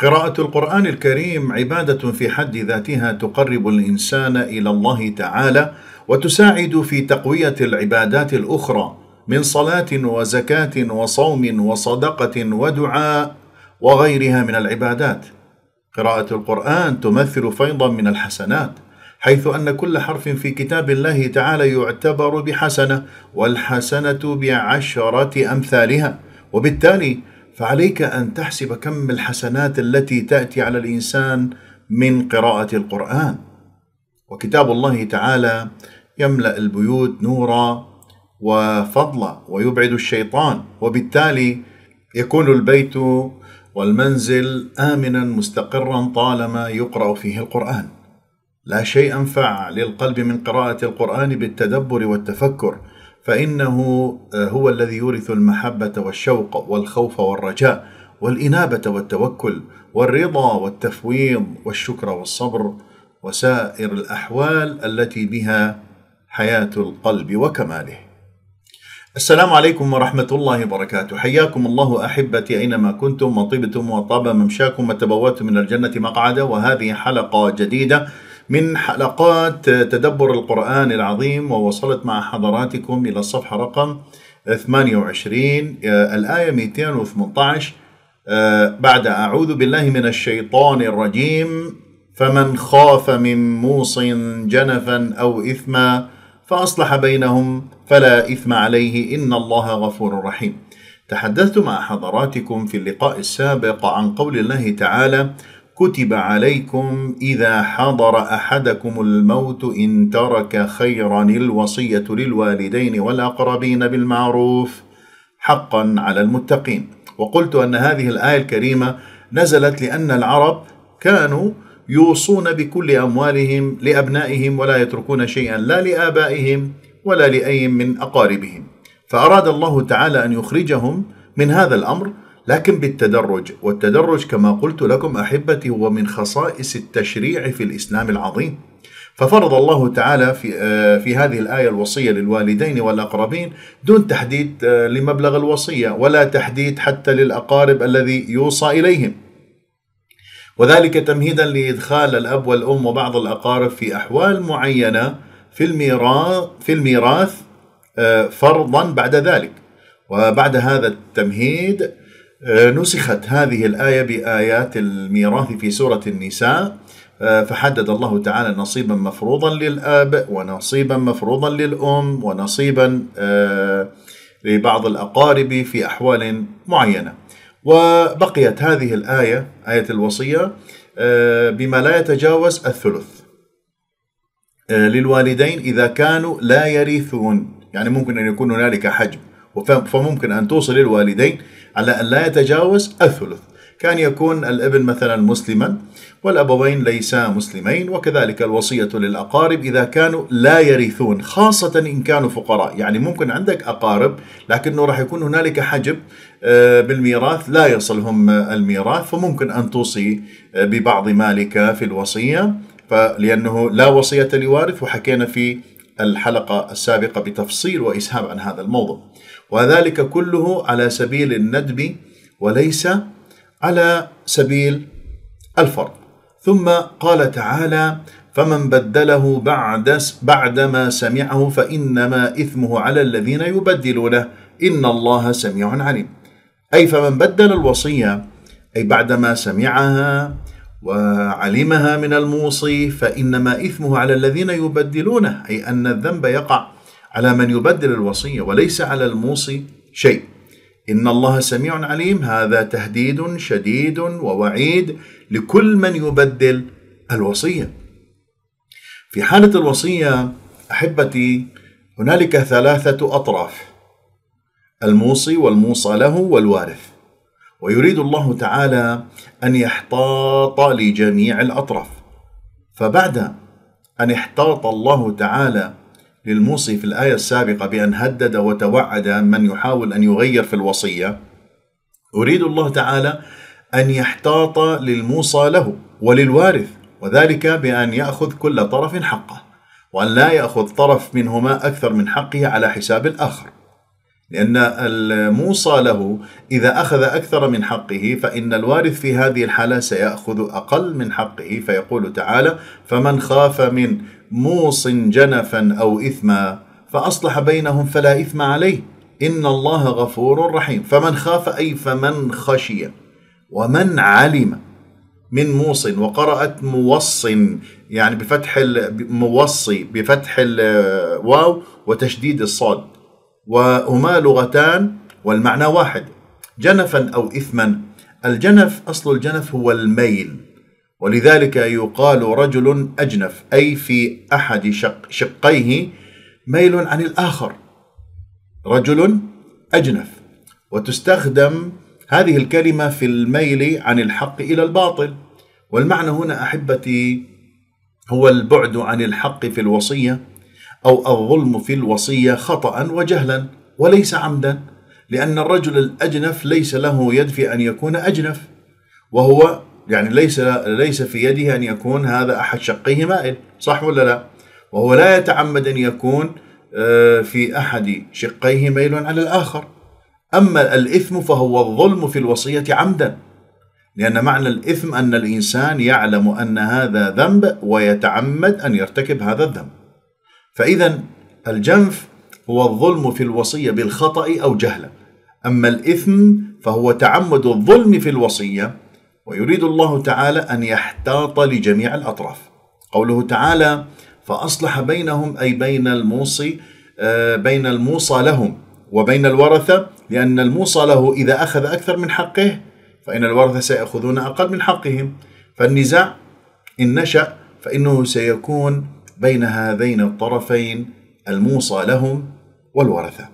قراءة القرآن الكريم عبادة في حد ذاتها تقرب الإنسان إلى الله تعالى وتساعد في تقوية العبادات الأخرى من صلاة وزكاة وصوم وصدقة ودعاء وغيرها من العبادات. قراءة القرآن تمثل فيضا من الحسنات، حيث أن كل حرف في كتاب الله تعالى يعتبر بحسنة، والحسنة بعشرة أمثالها، وبالتالي فعليك ان تحسب كم الحسنات التي تاتي على الانسان من قراءه القران وكتاب الله تعالى يملا البيوت نورا وفضلا ويبعد الشيطان وبالتالي يكون البيت والمنزل امنا مستقرا طالما يقرا فيه القران لا شيء انفع للقلب من قراءه القران بالتدبر والتفكر فإنه آه، هو الذي يورث المحبة والشوق والخوف والرجاء والإنابة والتوكل والرضا والتفويض والشكر والصبر وسائر الأحوال التي بها حياة القلب وكماله. السلام عليكم ورحمة الله وبركاته، حياكم الله أحبتي أينما كنتم وطيبتم وطاب ممشاكم وتبواتم من الجنة مقعدا وهذه حلقة جديدة من حلقات تدبر القرآن العظيم ووصلت مع حضراتكم إلى الصفحة رقم 28 آه، الآية 218 آه، بعد أعوذ بالله من الشيطان الرجيم فمن خاف من موص جنفا أو إثما فأصلح بينهم فلا إثم عليه إن الله غفور رحيم تحدثت مع حضراتكم في اللقاء السابق عن قول الله تعالى كتب عليكم اذا حضر احدكم الموت ان ترك خيرا الوصيه للوالدين والاقربين بالمعروف حقا على المتقين وقلت ان هذه الايه الكريمه نزلت لان العرب كانوا يوصون بكل اموالهم لابنائهم ولا يتركون شيئا لا لابائهم ولا لاي من اقاربهم فاراد الله تعالى ان يخرجهم من هذا الامر لكن بالتدرج والتدرج كما قلت لكم أحبتي هو من خصائص التشريع في الإسلام العظيم ففرض الله تعالى في آه، في هذه الآية الوصية للوالدين والأقربين دون تحديد آه، لمبلغ الوصية ولا تحديد حتى للأقارب الذي يوصى إليهم وذلك تمهيدا لإدخال الأب والأم وبعض الأقارب في أحوال معينة في الميراث في الميراث آه، فرضا بعد ذلك وبعد هذا التمهيد آه، نسخت هذه الآية بآيات الميراث في سورة النساء آه، فحدد الله تعالى نصيبا مفروضا للأب ونصيبا مفروضا للأم ونصيبا آه، لبعض الأقارب في أحوال معينة وبقيت هذه الآية آية الوصية بما لا يتجاوز الثلث للوالدين إذا كانوا لا يرثون يعني ممكن أن يكون هنالك حجم فممكن أن توصل الوالدين على أن لا يتجاوز الثلث كان يكون الابن مثلا مسلما والابوين ليسا مسلمين وكذلك الوصيه للاقارب اذا كانوا لا يرثون خاصه ان كانوا فقراء، يعني ممكن عندك اقارب لكنه راح يكون هنالك حجب آه، بالميراث لا يصلهم الميراث فممكن ان توصي آه، ببعض مالك في الوصيه لانه لا وصيه لوارث وحكينا في الحلقه السابقه بتفصيل واسهاب عن هذا الموضوع. وذلك كله على سبيل الندب وليس على سبيل الفرض ثم قال تعالى فمن بدله بعد بعدما سمعه فإنما إثمه على الذين يبدلونه إن الله سميع عليم أي فمن بدل الوصية أي بعدما سمعها وعلمها من الموصي فإنما إثمه على الذين يبدلونه أي أن الذنب يقع على من يبدل الوصيه وليس على الموصي شيء ان الله سميع عليم هذا تهديد شديد ووعيد لكل من يبدل الوصيه في حاله الوصيه احبتي هنالك ثلاثه اطراف الموصي والموصى له والوارث ويريد الله تعالى ان يحتاط لجميع الاطراف فبعد ان احتاط الله تعالى للموصي في الآية السابقة بأن هدد وتوعد من يحاول أن يغير في الوصية أريد الله تعالى أن يحتاط للموصى له وللوارث وذلك بأن يأخذ كل طرف حقه وأن لا يأخذ طرف منهما أكثر من حقه على حساب الآخر لأن الموصى له إذا أخذ أكثر من حقه فإن الوارث في هذه الحالة سيأخذ أقل من حقه فيقول تعالى: فمن خاف من موص جنفا أو إثما فأصلح بينهم فلا إثم عليه إن الله غفور رحيم، فمن خاف أي فمن خشي ومن علم من موص وقرأت موص يعني بفتح موصي بفتح الواو وتشديد الصاد وهما لغتان والمعنى واحد جنفا أو إثما الجنف أصل الجنف هو الميل ولذلك يقال رجل أجنف أي في أحد شق شقيه ميل عن الآخر رجل أجنف وتستخدم هذه الكلمة في الميل عن الحق إلى الباطل والمعنى هنا أحبتي هو البعد عن الحق في الوصية أو الظلم في الوصية خطأ وجهلا وليس عمدا لأن الرجل الأجنف ليس له يد في أن يكون أجنف وهو يعني ليس ليس في يده أن يكون هذا أحد شقيه مائل صح ولا لا وهو لا يتعمد أن يكون آه، في أحد شقيه ميل على الآخر أما الإثم فهو الظلم في الوصية عمدا لأن معنى الإثم أن الإنسان يعلم أن هذا ذنب ويتعمد أن يرتكب هذا الذنب فإذا الجنف هو الظلم في الوصية بالخطأ أو جهلا أما الإثم فهو تعمد الظلم في الوصية ويريد الله تعالى أن يحتاط لجميع الأطراف قوله تعالى فأصلح بينهم أي بين الموصي آه، بين الموصى لهم وبين الورثة لأن الموصى له إذا أخذ أكثر من حقه فإن الورثة سيأخذون أقل من حقهم فالنزاع إن نشأ فإنه سيكون بين هذين الطرفين الموصى لهم والورثة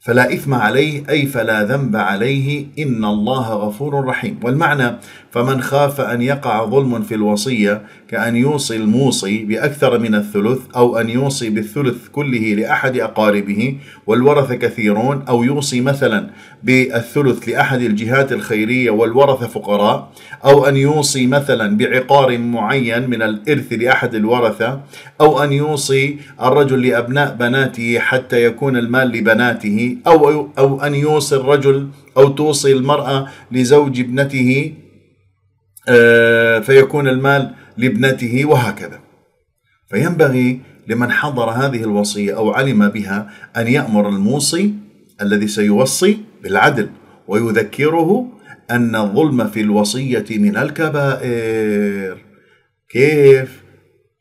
فلا إثم عليه أي فلا ذنب عليه إن الله غفور رحيم والمعنى فمن خاف أن يقع ظلم في الوصية كأن يوصي الموصي بأكثر من الثلث أو أن يوصي بالثلث كله لأحد أقاربه والورثة كثيرون أو يوصي مثلا بالثلث لأحد الجهات الخيرية والورثة فقراء أو أن يوصي مثلا بعقار معين من الإرث لأحد الورثة أو أن يوصي الرجل لأبناء بناته حتى يكون المال لبناته أو أو أن يوصي الرجل أو توصي المرأة لزوج ابنته آه، فيكون المال لابنته وهكذا فينبغي لمن حضر هذه الوصية أو علم بها أن يأمر الموصي الذي سيوصي بالعدل ويذكره أن الظلم في الوصية من الكبائر كيف؟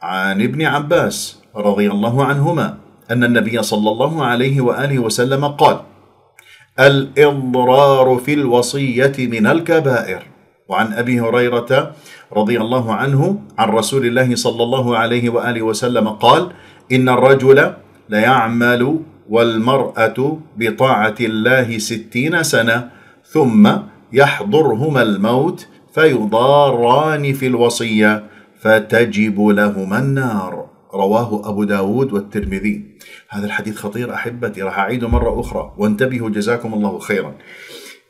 عن ابن عباس رضي الله عنهما أن النبي صلى الله عليه وآله وسلم قال الإضرار في الوصية من الكبائر وعن ابي هريره رضي الله عنه عن رسول الله صلى الله عليه واله وسلم قال ان الرجل ليعمل والمراه بطاعه الله ستين سنه ثم يحضرهما الموت فيضاران في الوصيه فتجب لهما النار رواه أبو داود والترمذي هذا الحديث خطير أحبتي راح أعيده مرة أخرى وانتبهوا جزاكم الله خيرا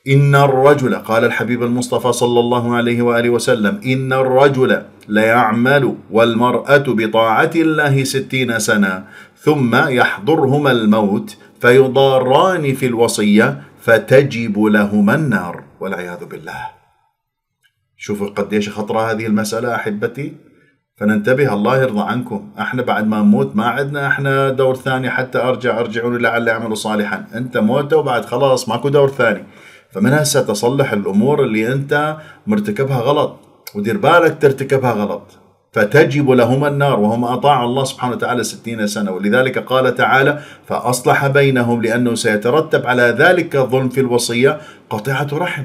إن الرجل قال الحبيب المصطفى صلى الله عليه وآله وسلم إن الرجل ليعمل والمرأة بطاعة الله ستين سنة ثم يحضرهما الموت فيضاران في الوصية فتجب لهما النار والعياذ بالله شوفوا قديش خطرة هذه المسألة أحبتي فننتبه الله يرضى عنكم احنا بعد ما نموت ما عندنا احنا دور ثاني حتى ارجع ارجعوني لعل اعملوا صالحا انت موت وبعد خلاص ماكو دور ثاني فمنها ستصلح الامور اللي انت مرتكبها غلط ودير بالك ترتكبها غلط فتجب لهما النار وهما أطاعوا الله سبحانه وتعالى ستين سنة ولذلك قال تعالى فأصلح بينهم لأنه سيترتب على ذلك الظلم في الوصية قطيعة رحم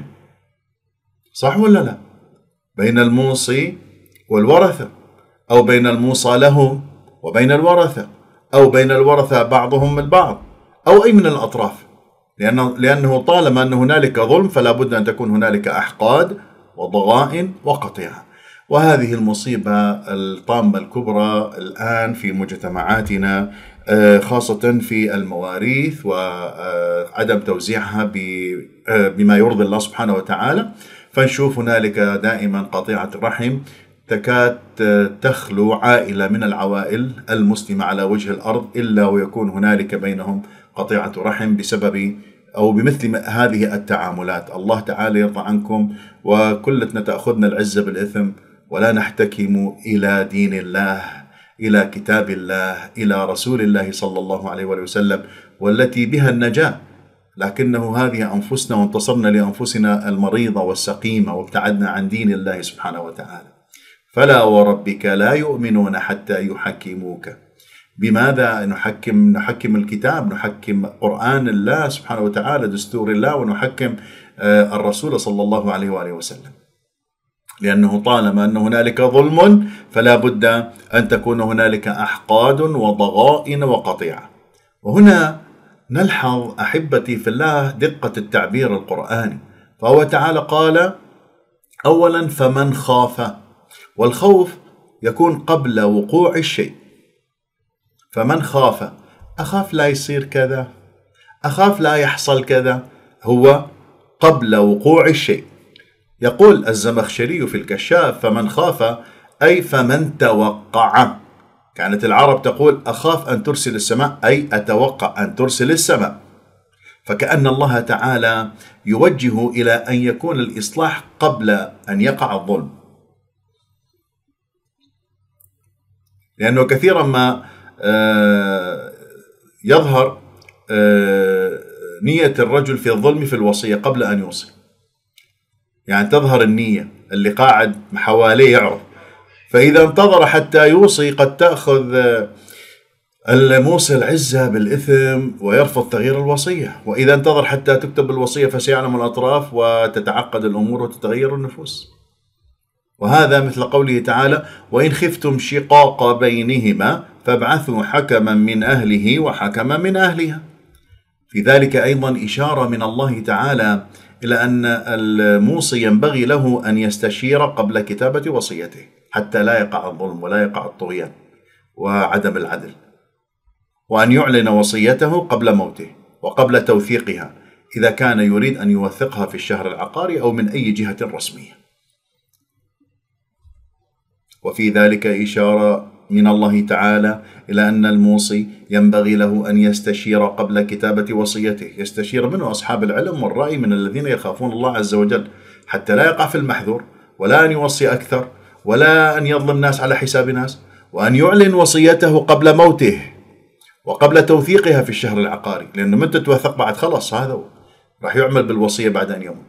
صح ولا لا بين الموصي والورثة أو بين الموصى لهم وبين الورثة أو بين الورثة بعضهم البعض أو أي من الأطراف لأنه, لأنه طالما أن هنالك ظلم فلا بد أن تكون هنالك أحقاد وضغائن وقطيعة وهذه المصيبة الطامة الكبرى الآن في مجتمعاتنا آه، خاصة في المواريث وعدم آه، توزيعها آه، بما يرضي الله سبحانه وتعالى فنشوف هنالك دائما قطيعة الرحم تكاد تخلو عائلة من العوائل المسلمة على وجه الأرض إلا ويكون هنالك بينهم قطيعة رحم بسبب أو بمثل هذه التعاملات الله تعالى يرضى عنكم وكلتنا تأخذنا العزة بالإثم ولا نحتكم إلى دين الله إلى كتاب الله إلى رسول الله صلى الله عليه وسلم والتي بها النجاة لكنه هذه أنفسنا وانتصرنا لأنفسنا المريضة والسقيمة وابتعدنا عن دين الله سبحانه وتعالى فلا وربك لا يؤمنون حتى يحكموك بماذا نحكم نحكم الكتاب نحكم قرآن الله سبحانه وتعالى دستور الله ونحكم آه، الرسول صلى الله عليه وآله وسلم لأنه طالما أن هنالك ظلم فلا بد أن تكون هنالك أحقاد وضغائن وقطيعة وهنا نلحظ أحبتي في الله دقة التعبير القرآني فهو تعالى قال أولا فمن خاف والخوف يكون قبل وقوع الشيء فمن خاف أخاف لا يصير كذا أخاف لا يحصل كذا هو قبل وقوع الشيء يقول الزمخشري في الكشاف فمن خاف أي فمن توقع كانت العرب تقول أخاف أن ترسل السماء أي أتوقع أن ترسل السماء فكأن الله تعالى يوجه إلى أن يكون الإصلاح قبل أن يقع الظلم لأنه كثيرا ما آه، يظهر آه، نية الرجل في الظلم في الوصية قبل أن يوصي يعني تظهر النية اللي قاعد حواليه يعرف فإذا انتظر حتى يوصي قد تأخذ آه، الموصي العزة بالإثم ويرفض تغيير الوصية وإذا انتظر حتى تكتب الوصية فسيعلم الأطراف وتتعقد الأمور وتتغير النفوس وهذا مثل قوله تعالى وإن خفتم شقاق بينهما فابعثوا حكما من أهله وحكما من أهلها في ذلك أيضا إشارة من الله تعالى إلى أن الموصي ينبغي له أن يستشير قبل كتابة وصيته حتى لا يقع الظلم ولا يقع الطغيان وعدم العدل وأن يعلن وصيته قبل موته وقبل توثيقها إذا كان يريد أن يوثقها في الشهر العقاري أو من أي جهة رسمية وفي ذلك إشارة من الله تعالى إلى أن الموصي ينبغي له أن يستشير قبل كتابة وصيته يستشير منه أصحاب العلم والرأي من الذين يخافون الله عز وجل حتى لا يقع في المحذور ولا أن يوصي أكثر ولا أن يظلم ناس على حساب ناس وأن يعلن وصيته قبل موته وقبل توثيقها في الشهر العقاري لأنه متى توثق بعد خلاص هذا راح يعمل بالوصية بعد أن يموت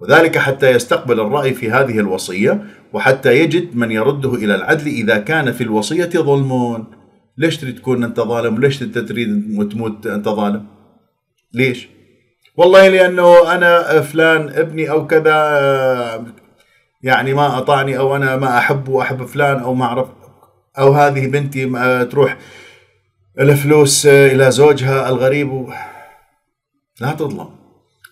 وذلك حتى يستقبل الرأي في هذه الوصية وحتى يجد من يرده إلى العدل إذا كان في الوصية ظلم ليش تريد تكون أنت ظالم ليش أنت تريد تموت أنت ظالم ليش والله لأنه أنا فلان ابني أو كذا يعني ما اطعني أو أنا ما أحبه احب فلان أو ما أعرف أو هذه بنتي تروح الفلوس إلى زوجها الغريب و... لا تظلم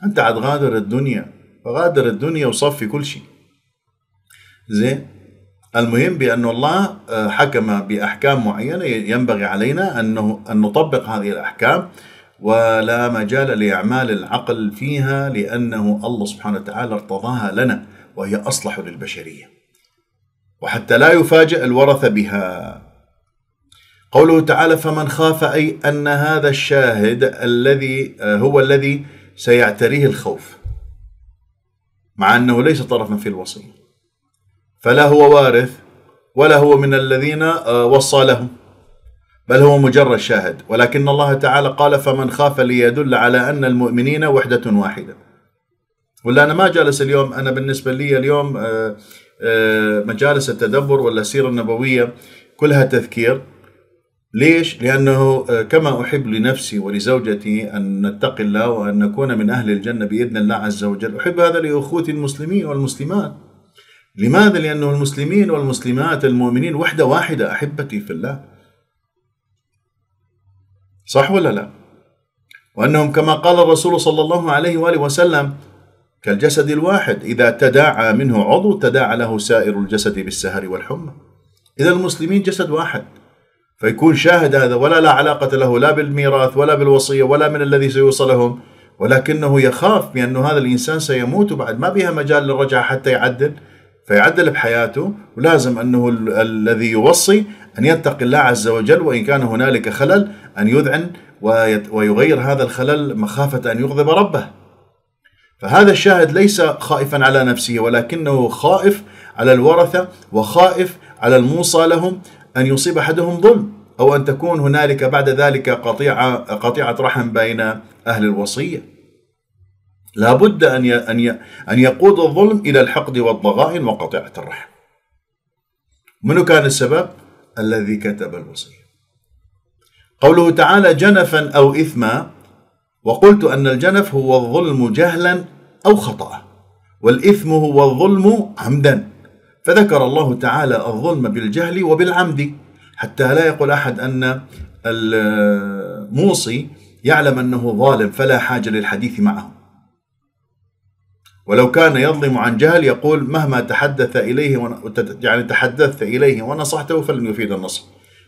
أنت عاد غادر الدنيا فغادر الدنيا وصفي كل شيء زين المهم بأن الله آه، حكم بأحكام معينة ينبغي علينا أنه أن نطبق هذه الأحكام ولا مجال لأعمال العقل فيها لأنه الله سبحانه وتعالى ارتضاها لنا وهي أصلح للبشرية وحتى لا يفاجأ الورثة بها قوله تعالى فمن خاف أي أن هذا الشاهد الذي آه، هو الذي سيعتريه الخوف مع أنه ليس طرفا في الوصية فلا هو وارث ولا هو من الذين آه، وصى لهم بل هو مجرد شاهد ولكن الله تعالى قال فمن خاف ليدل على أن المؤمنين وحدة واحدة ولا أنا ما جالس اليوم أنا بالنسبة لي اليوم آه، آه، مجالس التدبر ولا السيره النبوية كلها تذكير ليش؟ لأنه كما أحب لنفسي ولزوجتي أن نتقي الله وأن نكون من أهل الجنة بإذن الله عز وجل أحب هذا لأخوتي المسلمين والمسلمات لماذا؟ لأنه المسلمين والمسلمات المؤمنين وحدة واحدة أحبتي في الله صح ولا لا؟ وأنهم كما قال الرسول صلى الله عليه وآله وسلم كالجسد الواحد إذا تداعى منه عضو تداعى له سائر الجسد بالسهر والحمى إذا المسلمين جسد واحد فيكون شاهد هذا ولا لا علاقة له لا بالميراث ولا بالوصية ولا من الذي سيوصلهم ولكنه يخاف بأن هذا الإنسان سيموت بعد ما بها مجال للرجعة حتى يعدل فيعدل بحياته ولازم أنه ال الذي يوصي أن يتقي الله عز وجل وإن كان هنالك خلل أن يذعن ويغير هذا الخلل مخافة أن يغضب ربه فهذا الشاهد ليس خائفا على نفسه ولكنه خائف على الورثة وخائف على الموصى لهم أن يصيب أحدهم ظلم أو أن تكون هنالك بعد ذلك قطيعة, قطيعة رحم بين أهل الوصية لابد أن أن أن يقود الظلم إلى الحقد والضغائن وقطيعة الرحم. منو كان السبب؟ الذي كتب الوصية. قوله تعالى جنفا أو إثما وقلت أن الجنف هو الظلم جهلا أو خطأ والإثم هو الظلم عمدا فذكر الله تعالى الظلم بالجهل وبالعمد حتى لا يقول أحد أن الموصي يعلم أنه ظالم فلا حاجة للحديث معه ولو كان يظلم عن جهل يقول مهما تحدث إليه ون... يعني تحدثت إليه ونصحته فلن يفيد النصح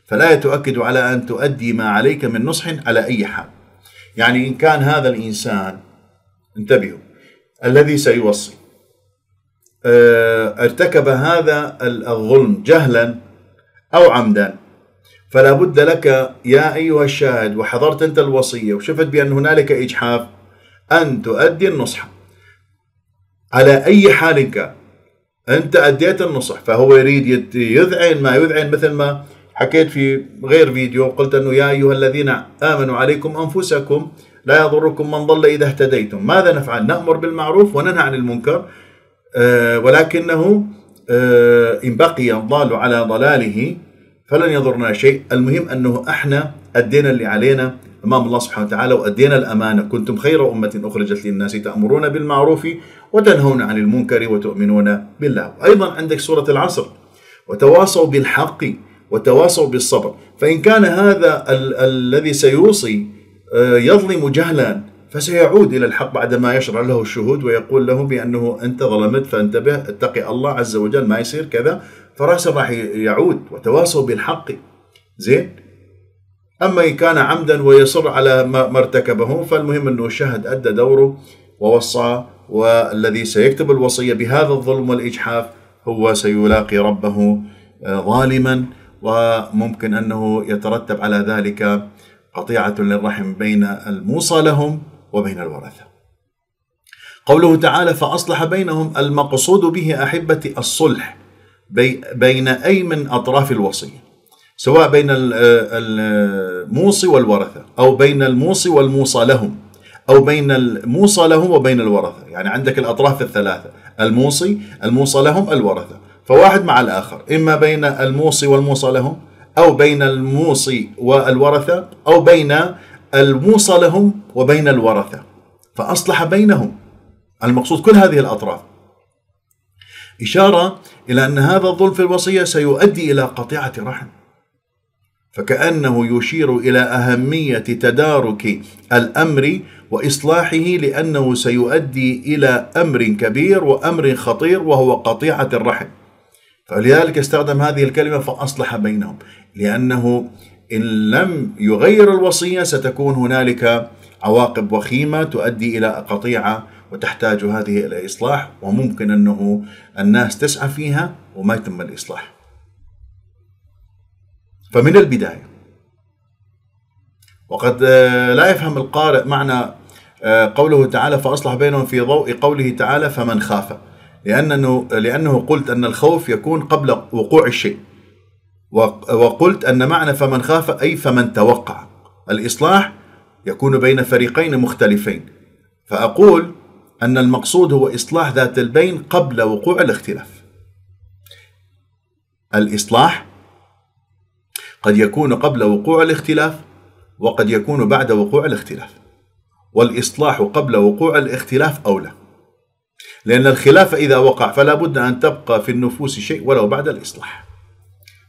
فلا تؤكد على أن تؤدي ما عليك من نصح على أي حال يعني إن كان هذا الإنسان انتبهوا الذي سيوصي آه، ارتكب هذا الظلم جهلا أو عمدا فلا بد لك يا أيها الشاهد وحضرت أنت الوصية وشفت بأن هنالك إجحاف أن تؤدي النصح على أي حال كان أنت أديت النصح فهو يريد يذعن ما يذعن مثل ما حكيت في غير فيديو قلت أنه يا أيها الذين آمنوا عليكم أنفسكم لا يضركم من ضل إذا اهتديتم ماذا نفعل نأمر بالمعروف وننهى عن المنكر أه ولكنه أه إن بقي الضال على ضلاله فلن يضرنا شيء المهم أنه إحنا أدينا اللي علينا امام الله سبحانه وتعالى وادينا الامانه كنتم خير امه اخرجت للناس تامرون بالمعروف وتنهون عن المنكر وتؤمنون بالله ايضا عندك سوره العصر وتواصوا بالحق وتواصوا بالصبر فان كان هذا ال- الذي سيوصي آه، يظلم جهلا فسيعود الى الحق بعدما يشرع له الشهود ويقول له بانه انت ظلمت فانتبه اتقي الله عز وجل ما يصير كذا فراسه راح يعود وتواصوا بالحق زين أما إن كان عمدا ويصر على ما ارتكبه فالمهم أنه شهد أدى دوره ووصى والذي سيكتب الوصية بهذا الظلم والإجحاف هو سيلاقي ربه آه، ظالما وممكن أنه يترتب على ذلك قطيعة للرحم بين الموصى لهم وبين الورثة قوله تعالى فأصلح بينهم المقصود به أحبتي الصلح بين أي من أطراف الوصية سواء بين آه، الموصي والورثة أو بين الموصي والموصى لهم أو بين الموصى لهم وبين الورثة يعني عندك الأطراف الثلاثة الموصي الموصى لهم الورثة فواحد مع الآخر إما بين الموصي والموصى لهم أو بين الموصي والورثة أو بين الموصى لهم وبين الورثة فأصلح بينهم المقصود كل هذه الأطراف إشارة إلى أن هذا الظلم في الوصية سيؤدي إلى قطيعة رحم فكأنه يشير إلى أهمية تدارك الأمر وإصلاحه لأنه سيؤدي إلى أمر كبير وأمر خطير وهو قطيعة الرحم فلذلك استخدم هذه الكلمة فأصلح بينهم لأنه إن لم يغير الوصية ستكون هنالك عواقب وخيمة تؤدي إلى قطيعة وتحتاج هذه الى اصلاح وممكن انه الناس تسعى فيها وما يتم الاصلاح فمن البداية وقد آه، لا يفهم القارئ معنى آه، قوله تعالى فأصلح بينهم في ضوء قوله تعالى فمن خاف لأنه, لأنه قلت أن الخوف يكون قبل وقوع الشيء وقلت أن معنى فمن خاف أي فمن توقع الإصلاح يكون بين فريقين مختلفين فأقول أن المقصود هو إصلاح ذات البين قبل وقوع الاختلاف الإصلاح قد يكون قبل وقوع الاختلاف وقد يكون بعد وقوع الاختلاف والإصلاح قبل وقوع الاختلاف أولى لأن الخلاف إذا وقع فلا بد أن تبقى في النفوس شيء ولو بعد الإصلاح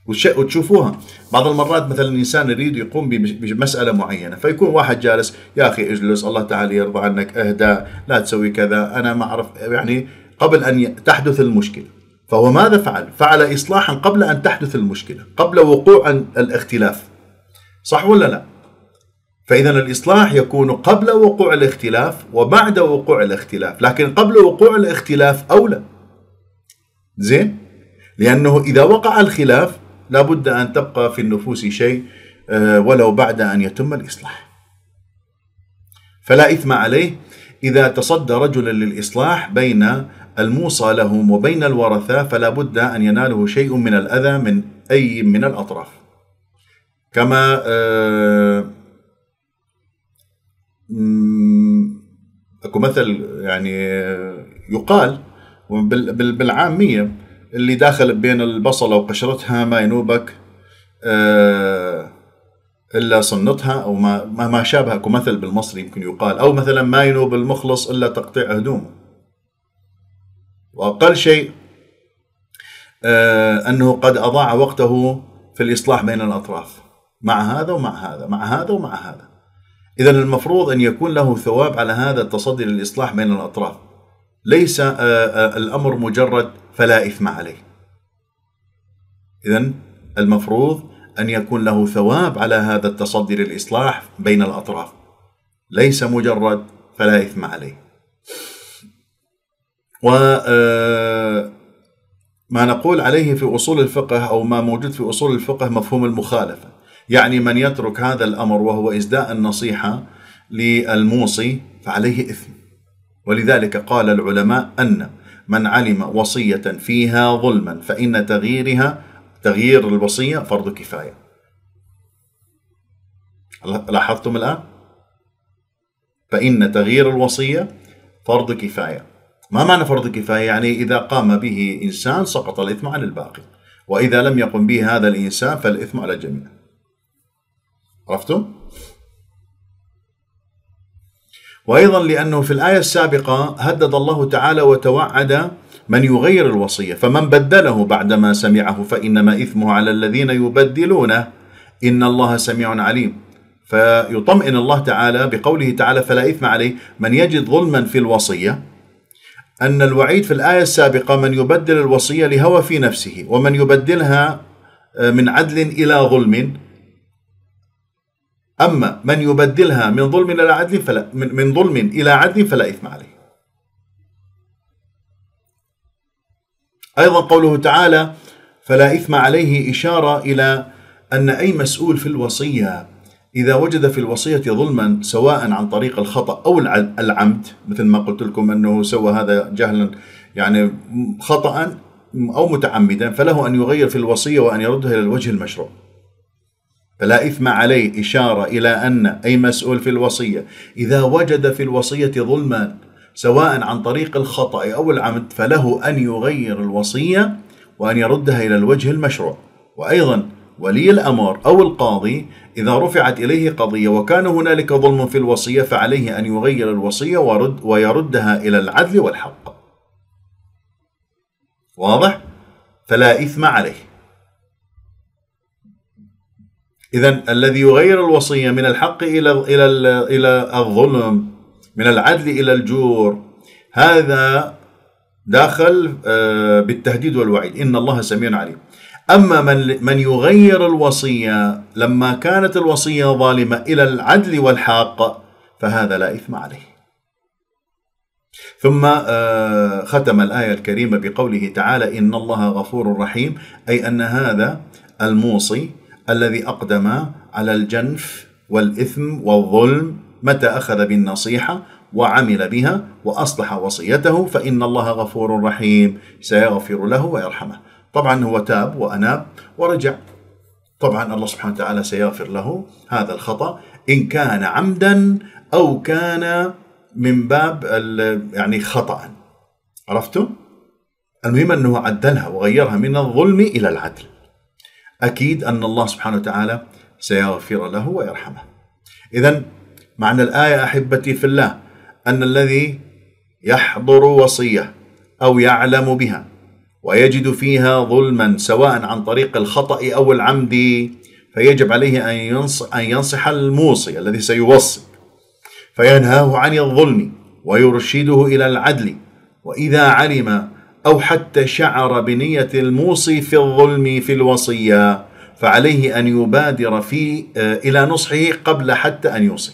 والشيء وتشوفوها بعض المرات مثلا الانسان يريد يقوم بمساله معينه فيكون واحد جالس يا اخي اجلس الله تعالى يرضى عنك اهدى لا تسوي كذا انا ما اعرف يعني قبل ان تحدث المشكله فهو ماذا فعل؟ فعل إصلاحا قبل أن تحدث المشكلة قبل وقوع الاختلاف صح ولا لا؟ فإذا الإصلاح يكون قبل وقوع الاختلاف وبعد وقوع الاختلاف لكن قبل وقوع الاختلاف أولى زين؟ لأنه إذا وقع الخلاف لابد أن تبقى في النفوس شيء آه، ولو بعد أن يتم الإصلاح فلا إثم عليه إذا تصدى رجل للإصلاح بين الموصى لهم وبين الورثة فلا بد أن يناله شيء من الأذى من أي من الأطراف كما آه، أكو مثل يعني يقال بالعامية اللي داخل بين البصلة وقشرتها ما ينوبك آه، إلا صنتها أو ما ما شابه أكو مثل بالمصري يمكن يقال أو مثلا ما ينوب المخلص إلا تقطيع هدومه وأقل شيء آه، أنه قد أضاع وقته في الإصلاح بين الأطراف مع هذا ومع هذا مع هذا ومع هذا إذا المفروض أن يكون له ثواب على هذا التصدي للإصلاح بين الأطراف ليس آه، آه، الأمر مجرد فلا إثم عليه إذا المفروض أن يكون له ثواب على هذا التصدي للإصلاح بين الأطراف ليس مجرد فلا إثم عليه وما آه، نقول عليه في أصول الفقه أو ما موجود في أصول الفقه مفهوم المخالفة يعني من يترك هذا الأمر وهو إزداء النصيحة للموصي فعليه إثم ولذلك قال العلماء أن من علم وصية فيها ظلما فإن تغييرها تغيير الوصية فرض كفاية لاحظتم الآن؟ فإن تغيير الوصية فرض كفاية ما معنى فرض الكفاية؟ يعني إذا قام به إنسان سقط الإثم عن الباقي وإذا لم يقم به هذا الإنسان فالإثم على الجميع عرفتم؟ وأيضا لأنه في الآية السابقة هدد الله تعالى وتوعد من يغير الوصية فمن بدله بعدما سمعه فإنما إثمه على الذين يبدلونه إن الله سميع عليم فيطمئن الله تعالى بقوله تعالى فلا إثم عليه من يجد ظلما في الوصية أن الوعيد في الآية السابقة من يبدل الوصية لهوى في نفسه ومن يبدلها آه، من عدل إلى ظلم أما من يبدلها من ظلم إلى عدل فلا من, ظلم إلى عدل فلا إثم عليه أيضا قوله تعالى فلا إثم عليه إشارة إلى أن أي مسؤول في الوصية إذا وجد في الوصية ظلما سواء عن طريق الخطأ أو العمد مثل ما قلت لكم أنه سوى هذا جهلا يعني خطأ أو متعمدا فله أن يغير في الوصية وأن يردها إلى الوجه المشروع فلا إثم عليه إشارة إلى أن أي مسؤول في الوصية إذا وجد في الوصية ظلما سواء عن طريق الخطأ أو العمد فله أن يغير الوصية وأن يردها إلى الوجه المشروع وأيضا ولي الأمر أو القاضي إذا رفعت إليه قضية وكان هنالك ظلم في الوصية فعليه أن يغير الوصية ورد ويردها إلى العدل والحق واضح؟ فلا إثم عليه إذا الذي يغير الوصية من الحق إلى إلى إلى الظلم من العدل إلى الجور هذا داخل آه، بالتهديد والوعيد إن الله سميع عليم أما من, من يغير الوصية لما كانت الوصية ظالمة إلى العدل والحق فهذا لا إثم عليه ثم آه، ختم الآية الكريمة بقوله تعالى إن الله غفور رحيم أي أن هذا الموصي الذي أقدم على الجنف والإثم والظلم متى أخذ بالنصيحة وعمل بها وأصلح وصيته فإن الله غفور رحيم سيغفر له ويرحمه طبعا هو تاب وأناب ورجع طبعا الله سبحانه وتعالى سيغفر له هذا الخطأ إن كان عمدا أو كان من باب يعني خطأ عرفتوا؟ المهم أنه عدلها وغيرها من الظلم إلى العدل أكيد أن الله سبحانه وتعالى سيغفر له ويرحمه إذا معنى الآية أحبتي في الله أن الذي يحضر وصية أو يعلم بها ويجد فيها ظلما سواء عن طريق الخطأ أو العمد فيجب عليه أن ينصح, أن ينصح الموصي الذي سيوصي فينهاه عن الظلم ويرشده إلى العدل وإذا علم أو حتى شعر بنية الموصي في الظلم في الوصية فعليه أن يبادر في آه، إلى نصحه قبل حتى أن يوصي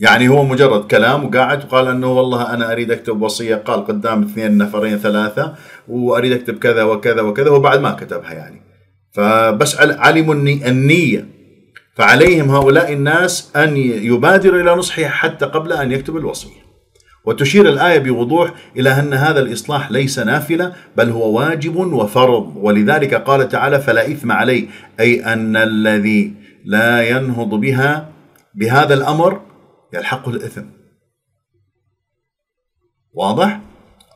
يعني هو مجرد كلام وقاعد وقال انه والله انا اريد اكتب وصيه قال قدام اثنين نفرين ثلاثه واريد اكتب كذا وكذا وكذا وبعد ما كتبها يعني فبس علموا النيه فعليهم هؤلاء الناس ان يبادروا الى نصحه حتى قبل ان يكتب الوصيه وتشير الآية بوضوح إلى أن هذا الإصلاح ليس نافلة بل هو واجب وفرض ولذلك قال تعالى فلا إثم عليه أي أن الذي لا ينهض بها بهذا الأمر يلحقه الإثم واضح؟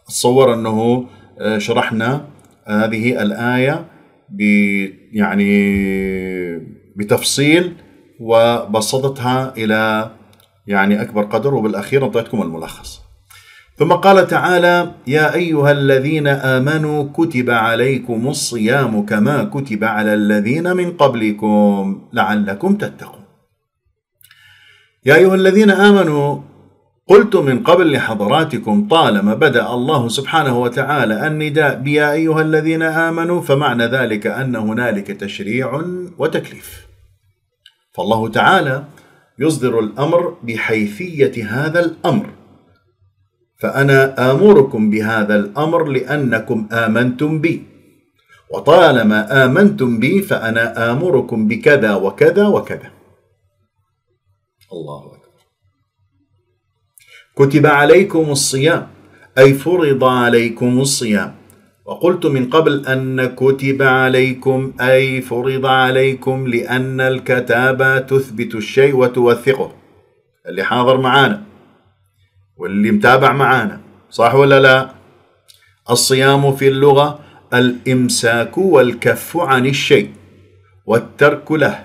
أتصور أنه آه، شرحنا آه، هذه الآية ب يعني بتفصيل وبسطتها إلى يعني أكبر قدر وبالأخير أعطيتكم الملخص ثم قال تعالى يا أيها الذين آمنوا كتب عليكم الصيام كما كتب على الذين من قبلكم لعلكم تتقون يا أيها الذين آمنوا قلت من قبل لحضراتكم طالما بدأ الله سبحانه وتعالى النداء بيا أيها الذين آمنوا فمعنى ذلك أن هنالك تشريع وتكليف فالله تعالى يصدر الأمر بحيثية هذا الأمر فأنا آمركم بهذا الأمر لأنكم آمنتم بي وطالما آمنتم بي فأنا آمركم بكذا وكذا وكذا الله أكبر كتب عليكم الصيام أي فرض عليكم الصيام وقلت من قبل أن كتب عليكم أي فرض عليكم لأن الكتابة تثبت الشيء وتوثقه اللي حاضر معانا واللي متابع معانا صح ولا لا الصيام في اللغة الإمساك والكف عن الشيء والترك له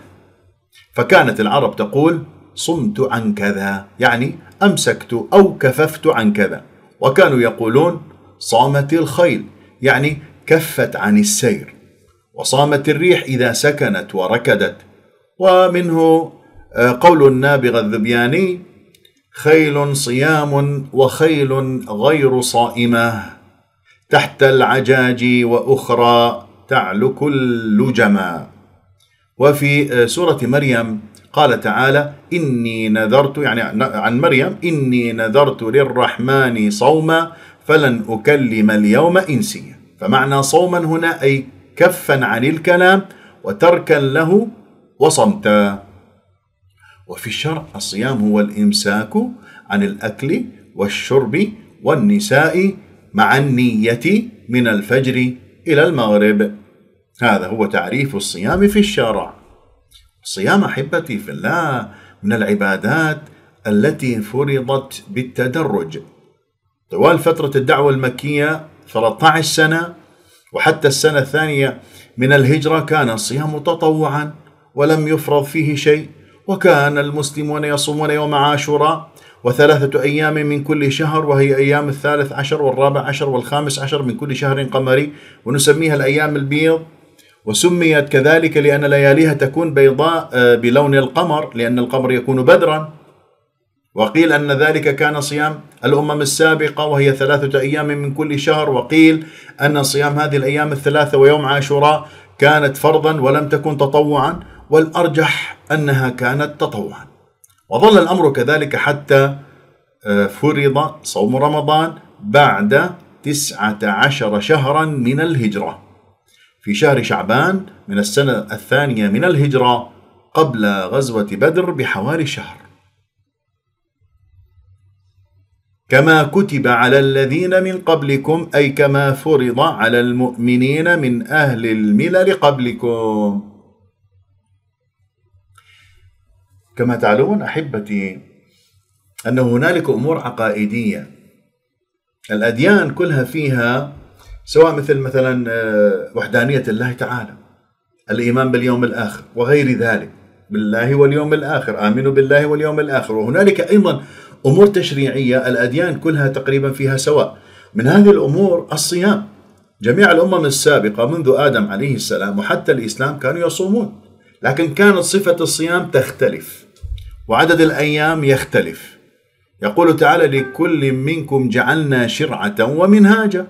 فكانت العرب تقول صمت عن كذا يعني أمسكت أو كففت عن كذا وكانوا يقولون صامت الخيل يعني كفت عن السير وصامت الريح إذا سكنت وركدت ومنه آه، قول النابغ الذبياني خيل صيام وخيل غير صائمة تحت العجاج وأخرى كل اللجما وفي آه، سورة مريم قال تعالى إني نذرت يعني عن مريم إني نذرت للرحمن صوما فلن أكلم اليوم إنسيا فمعنى صوما هنا أي كفا عن الكلام وتركا له وصمتا وفي الشرع الصيام هو الإمساك عن الأكل والشرب والنساء مع النية من الفجر إلى المغرب هذا هو تعريف الصيام في الشرع الصيام احبتي في الله من العبادات التي فرضت بالتدرج طوال فتره الدعوه المكيه 13 سنه وحتى السنه الثانيه من الهجره كان الصيام تطوعا ولم يفرض فيه شيء وكان المسلمون يصومون يوم عاشوراء وثلاثة أيام من كل شهر وهي أيام الثالث عشر والرابع عشر والخامس عشر من كل شهر قمري ونسميها الأيام البيض وسميت كذلك لأن لياليها تكون بيضاء آه، بلون القمر لأن القمر يكون بدرا وقيل أن ذلك كان صيام الأمم السابقة وهي ثلاثة أيام من كل شهر وقيل أن صيام هذه الأيام الثلاثة ويوم عاشوراء كانت فرضا ولم تكن تطوعا والأرجح أنها كانت تطوعا وظل الأمر كذلك حتى آه، فرض صوم رمضان بعد تسعة عشر شهرا من الهجرة في شهر شعبان من السنة الثانية من الهجرة قبل غزوة بدر بحوالي شهر كما كتب على الذين من قبلكم أي كما فرض على المؤمنين من أهل الملل قبلكم كما تعلمون أحبتي أن هنالك أمور عقائدية الأديان كلها فيها سواء مثل مثلا آه، وحدانية الله تعالى الإيمان باليوم الآخر وغير ذلك بالله واليوم الآخر آمنوا بالله واليوم الآخر وهنالك أيضا أمور تشريعية الأديان كلها تقريبا فيها سواء من هذه الأمور الصيام جميع الأمم السابقة منذ آدم عليه السلام وحتى الإسلام كانوا يصومون لكن كانت صفة الصيام تختلف وعدد الأيام يختلف يقول تعالى لكل منكم جعلنا شرعة ومنهاجا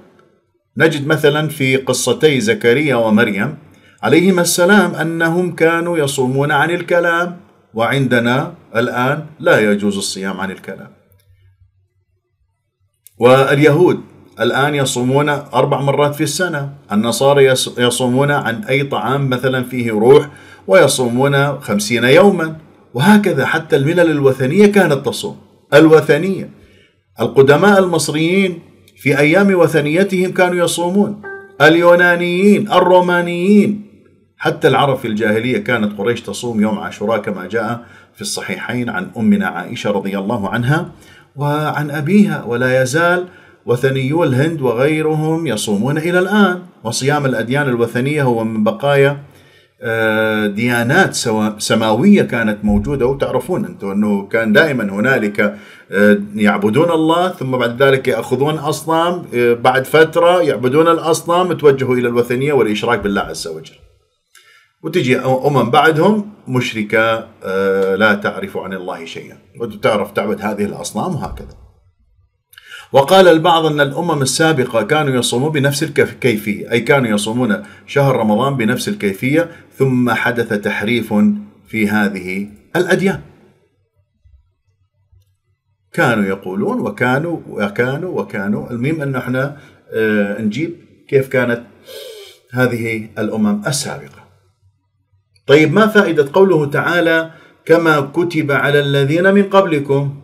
نجد مثلا في قصتي زكريا ومريم عليهما السلام انهم كانوا يصومون عن الكلام وعندنا الان لا يجوز الصيام عن الكلام. واليهود الان يصومون اربع مرات في السنه، النصارى يصومون عن اي طعام مثلا فيه روح ويصومون خمسين يوما وهكذا حتى الملل الوثنيه كانت تصوم، الوثنيه. القدماء المصريين في أيام وثنيتهم كانوا يصومون اليونانيين الرومانيين حتى العرب في الجاهلية كانت قريش تصوم يوم عاشوراء كما جاء في الصحيحين عن أمنا عائشة رضي الله عنها وعن أبيها ولا يزال وثنيو الهند وغيرهم يصومون إلى الآن وصيام الأديان الوثنية هو من بقايا آه، ديانات سماوية كانت موجودة وتعرفون أنتم أنه كان دائما هنالك آه، يعبدون الله ثم بعد ذلك يأخذون أصنام آه، بعد فترة يعبدون الأصنام توجهوا إلى الوثنية والإشراك بالله عز وجل وتجي أمم بعدهم مشركة لا تعرف عن الله شيئا وتعرف تعبد هذه الأصنام وهكذا وقال البعض أن الأمم السابقة كانوا يصومون بنفس الكيفية أي كانوا يصومون شهر رمضان بنفس الكيفية ثم حدث تحريف في هذه الأديان كانوا يقولون وكانوا وكانوا وكانوا المهم أن احنا آه، نجيب كيف كانت هذه الأمم السابقة طيب ما فائدة قوله تعالى كما كتب على الذين من قبلكم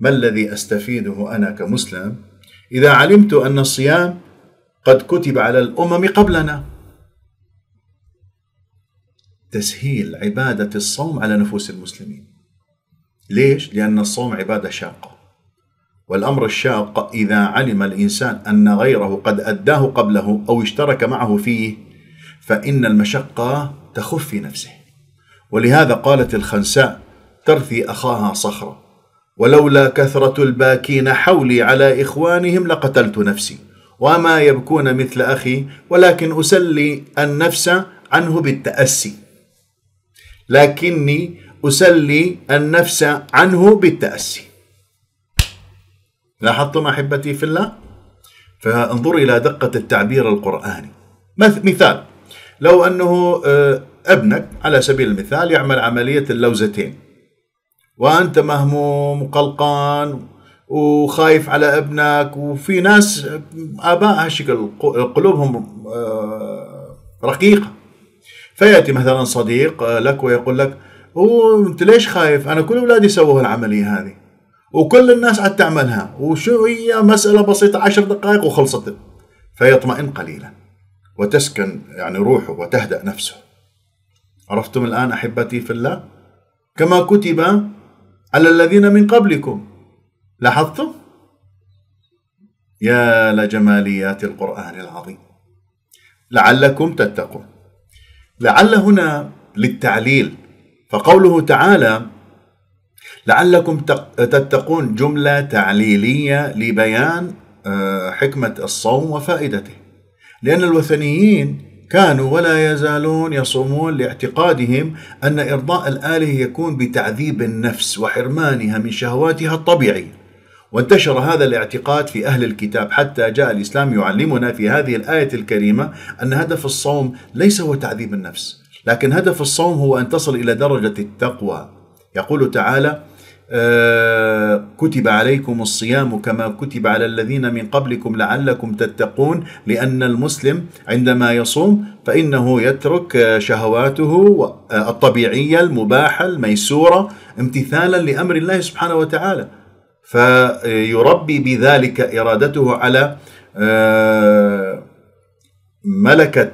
ما الذي استفيده انا كمسلم اذا علمت ان الصيام قد كتب على الامم قبلنا تسهيل عباده الصوم على نفوس المسلمين ليش لان الصوم عباده شاقه والامر الشاق اذا علم الانسان ان غيره قد اداه قبله او اشترك معه فيه فان المشقه تخف في نفسه ولهذا قالت الخنساء ترثي اخاها صخره ولولا كثرة الباكين حولي على إخوانهم لقتلت نفسي وما يبكون مثل أخي ولكن أسلي النفس عنه بالتأسي لكني أسلي النفس عنه بالتأسي لاحظتم أحبتي في الله فانظروا إلى دقة التعبير القرآني مثال لو أنه آه، ابنك على سبيل المثال يعمل عملية اللوزتين وانت مهموم وقلقان وخايف على ابنك وفي ناس اباء هالشكل قلوبهم آه، رقيقه فياتي مثلا صديق آه، لك ويقول لك انت ليش خايف؟ انا كل اولادي سووا العمليه هذه وكل الناس عاد تعملها وشو هي مساله بسيطه عشر دقائق وخلصت فيطمئن قليلا وتسكن يعني روحه وتهدأ نفسه عرفتم الآن أحبتي في الله كما كتب على الذين من قبلكم لاحظتم يا لجماليات القرآن العظيم لعلكم تتقون لعل هنا للتعليل فقوله تعالى لعلكم تتقون جملة تعليلية لبيان آه، حكمة الصوم وفائدته لأن الوثنيين كانوا ولا يزالون يصومون لاعتقادهم أن إرضاء الاله يكون بتعذيب النفس وحرمانها من شهواتها الطبيعية وانتشر هذا الاعتقاد في أهل الكتاب حتى جاء الإسلام يعلمنا في هذه الآية الكريمة أن هدف الصوم ليس هو تعذيب النفس لكن هدف الصوم هو أن تصل إلى درجة التقوى يقول تعالى آه، كتب عليكم الصيام كما كتب على الذين من قبلكم لعلكم تتقون لأن المسلم عندما يصوم فإنه يترك شهواته آه، الطبيعية المباحة الميسورة امتثالا لأمر الله سبحانه وتعالى فيربي بذلك إرادته على آه، ملكة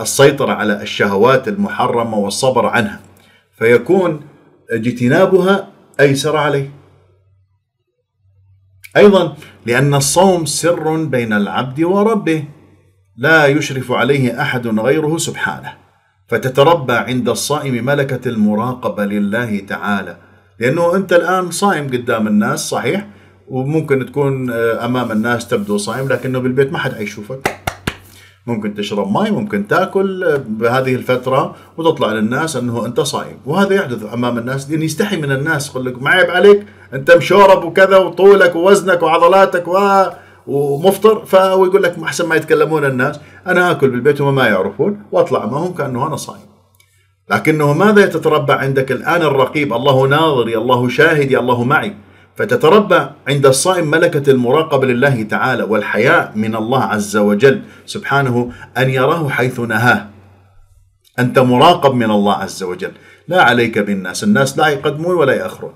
السيطرة على الشهوات المحرمة والصبر عنها فيكون اجتنابها أيسر عليه أيضا لأن الصوم سر بين العبد وربه لا يشرف عليه أحد غيره سبحانه فتتربى عند الصائم ملكة المراقبة لله تعالى لأنه أنت الآن صائم قدام الناس صحيح وممكن تكون آه، أمام الناس تبدو صائم لكنه بالبيت ما حد حيشوفك ممكن تشرب ماي ممكن تاكل آه، بهذه الفتره وتطلع للناس انه انت صايم وهذا يحدث امام الناس لان يستحي من الناس يقول لك ما عيب عليك انت مشورب وكذا وطولك ووزنك وعضلاتك و ومفطر فيقول لك احسن ما يتكلمون الناس انا اكل بالبيت وما ما يعرفون واطلع معهم كانه انا صايم لكنه ماذا يتتربع عندك الان الرقيب الله ناظري الله شاهدي الله معي فتتربى عند الصائم ملكة المراقبة لله تعالى والحياء من الله عز وجل سبحانه أن يراه حيث نهاه أنت مراقب من الله عز وجل لا عليك بالناس الناس لا يقدمون ولا يأخرون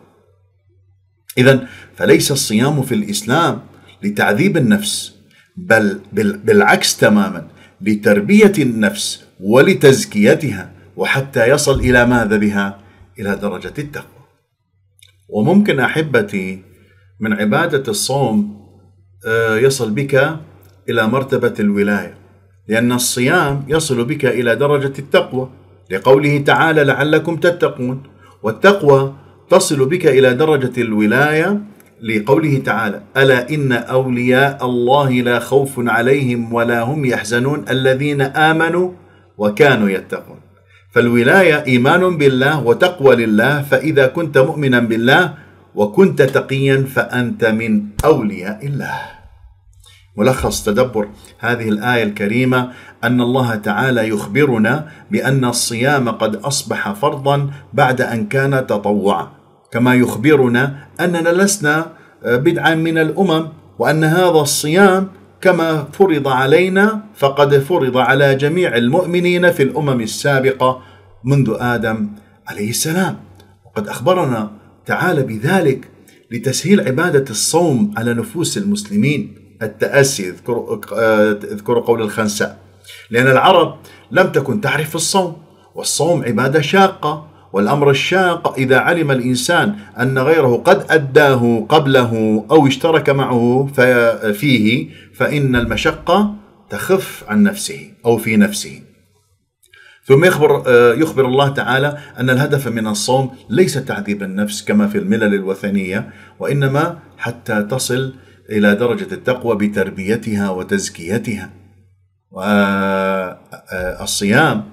إذا فليس الصيام في الإسلام لتعذيب النفس بل بالعكس تماما لتربية النفس ولتزكيتها وحتى يصل إلى ماذا بها؟ إلى درجة التقوى وممكن أحبتي من عبادة الصوم آه، يصل بك إلى مرتبة الولاية لأن الصيام يصل بك إلى درجة التقوى لقوله تعالى لعلكم تتقون والتقوى تصل بك إلى درجة الولاية لقوله تعالى ألا إن أولياء الله لا خوف عليهم ولا هم يحزنون الذين آمنوا وكانوا يتقون فالولاية إيمان بالله وتقوى لله فإذا كنت مؤمنا بالله وكنت تقيا فأنت من أولياء الله ملخص تدبر هذه الآية الكريمة أن الله تعالى يخبرنا بأن الصيام قد أصبح فرضا بعد أن كان تطوعا كما يخبرنا أننا لسنا بدعا من الأمم وأن هذا الصيام كما فرض علينا فقد فرض على جميع المؤمنين في الامم السابقه منذ ادم عليه السلام وقد اخبرنا تعالى بذلك لتسهيل عباده الصوم على نفوس المسلمين التاسي اذكر قول الخنساء لان العرب لم تكن تعرف الصوم والصوم عباده شاقه والأمر الشاق إذا علم الإنسان أن غيره قد أداه قبله أو اشترك معه فيه فإن المشقة تخف عن نفسه أو في نفسه ثم يخبر آه، يخبر الله تعالى أن الهدف من الصوم ليس تعذيب النفس كما في الملل الوثنية وإنما حتى تصل إلى درجة التقوى بتربيتها وتزكيتها والصيام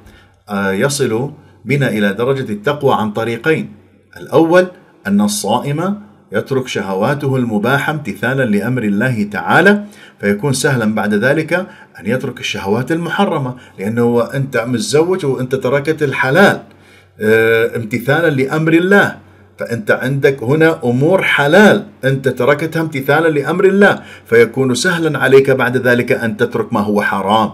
آه، آه، يصل بنا إلى درجة التقوى عن طريقين الأول أن الصائم يترك شهواته المباحة امتثالا لأمر الله تعالى فيكون سهلا بعد ذلك أن يترك الشهوات المحرمة لأنه أنت متزوج وأنت تركت الحلال آه، امتثالا لأمر الله فأنت عندك هنا أمور حلال أنت تركتها امتثالا لأمر الله فيكون سهلا عليك بعد ذلك أن تترك ما هو حرام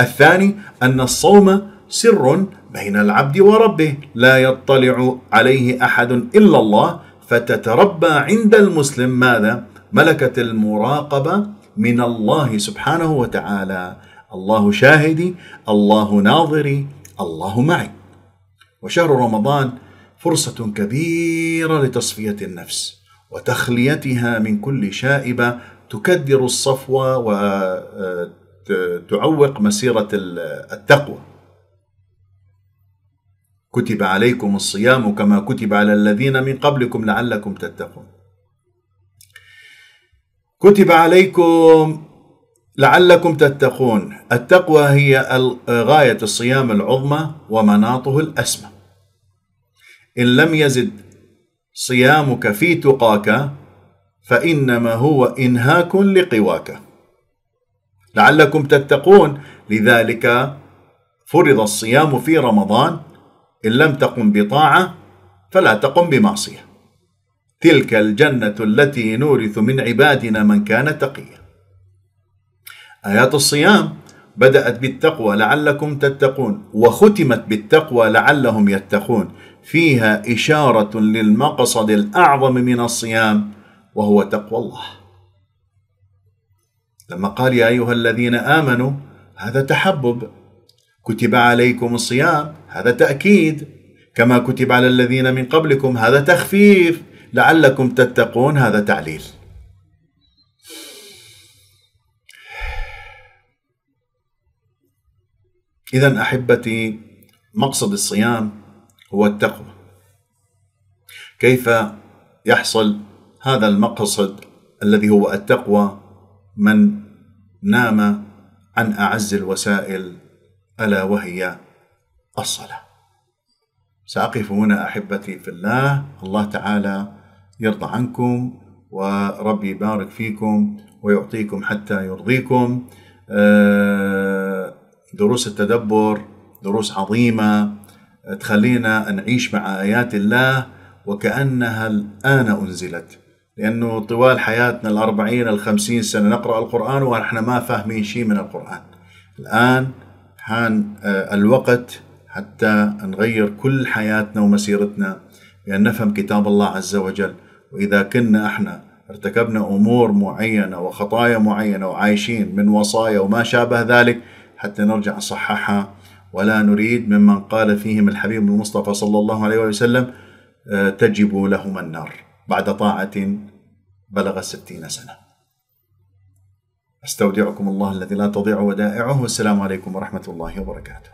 الثاني أن الصوم سر بين العبد وربه لا يطلع عليه احد الا الله فتتربى عند المسلم ماذا ملكه المراقبه من الله سبحانه وتعالى الله شاهدي الله ناظري الله معي وشهر رمضان فرصه كبيره لتصفيه النفس وتخليتها من كل شائبه تكدر الصفوه آه، وتعوق مسيره التقوى كتب عليكم الصيام كما كتب على الذين من قبلكم لعلكم تتقون كتب عليكم لعلكم تتقون التقوى هي غاية الصيام العظمى ومناطه الأسمى إن لم يزد صيامك في تقاك فإنما هو إنهاك لقواك لعلكم تتقون لذلك فرض الصيام في رمضان إن لم تقم بطاعة فلا تقم بمعصية تلك الجنة التي نورث من عبادنا من كان تقيا آيات الصيام بدأت بالتقوى لعلكم تتقون وختمت بالتقوى لعلهم يتقون فيها إشارة للمقصد الأعظم من الصيام وهو تقوى الله لما قال يا أيها الذين آمنوا هذا تحبب كتب عليكم الصيام هذا تأكيد كما كتب على الذين من قبلكم هذا تخفيف لعلكم تتقون هذا تعليل إذا أحبتي مقصد الصيام هو التقوى كيف يحصل هذا المقصد الذي هو التقوى من نام عن أعز الوسائل ألا وهي الصلاة سأقف هنا أحبتي في الله الله تعالى يرضى عنكم وربي يبارك فيكم ويعطيكم حتى يرضيكم آه، دروس التدبر دروس عظيمة آه، تخلينا نعيش مع آيات الله وكأنها الآن أنزلت لأنه طوال حياتنا الأربعين الخمسين سنة نقرأ القرآن ونحن ما فاهمين شيء من القرآن الآن حان آه، الوقت حتى نغير كل حياتنا ومسيرتنا بأن نفهم كتاب الله عز وجل وإذا كنا احنا ارتكبنا أمور معينة وخطايا معينة وعايشين من وصايا وما شابه ذلك حتى نرجع نصححها ولا نريد ممن قال فيهم الحبيب المصطفى صلى الله عليه وسلم آه، تجب لهم النار بعد طاعة بلغ ستين سنة أستودعكم الله الذي لا تضيع ودائعه والسلام عليكم ورحمة الله وبركاته